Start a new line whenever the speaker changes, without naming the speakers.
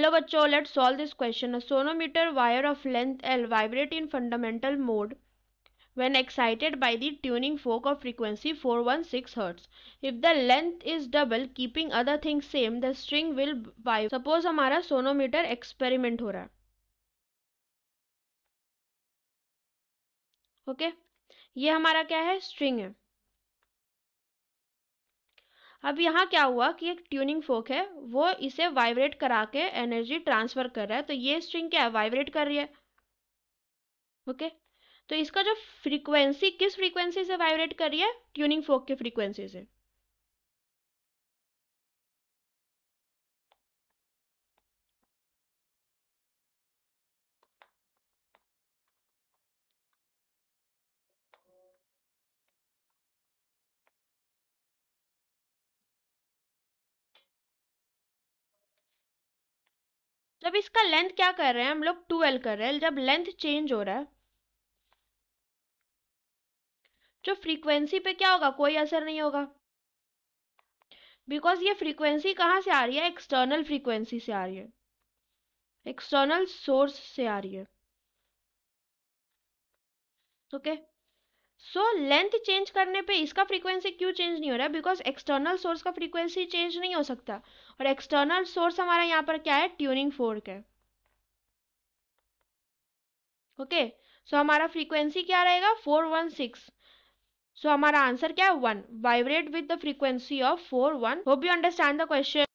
Hello बच्चों let solve this question sonometer wire of length L vibrate in fundamental mode when excited by the tuning fork of frequency 416 one hertz if the length is double keeping other thing same the string will why suppose हमारा sonometer experiment हो रहा है okay okay? ये हमारा क्या है string है अब यहाँ क्या हुआ कि एक ट्यूनिंग फोक है वो इसे वाइब्रेट करा के एनर्जी ट्रांसफर कर रहा है तो ये स्ट्रिंग क्या है वाइब्रेट कर रही है ओके तो इसका जो फ्रीक्वेंसी किस फ्रीक्वेंसी से वाइब्रेट कर रही है ट्यूनिंग फोक की फ्रीक्वेंसी से जब इसका लेंथ क्या कर रहे हैं हम लोग ट्वेल्व कर रहे हैं जब लेंथ चेंज हो रहा है जो फ्रीक्वेंसी पे क्या होगा कोई असर नहीं होगा बिकॉज ये फ्रीक्वेंसी कहाँ से आ रही है एक्सटर्नल फ्रीक्वेंसी से आ रही है एक्सटर्नल सोर्स से आ रही है okay okay? So length change करने पे इसका फ्रीक्वेंसी क्यों चेंज नहीं हो रहा है बिकॉज एक्सटर्नल सोर्स का फ्रीक्वेंसी चेंज नहीं हो सकता और एक्सटर्नल सोर्स हमारा यहाँ पर क्या है ट्यूनिंग फोर्क है ओके okay, सो so हमारा फ्रीक्वेंसी क्या रहेगा फोर वन सिक्स सो हमारा आंसर क्या है one vibrate with the frequency of four one hope you understand the question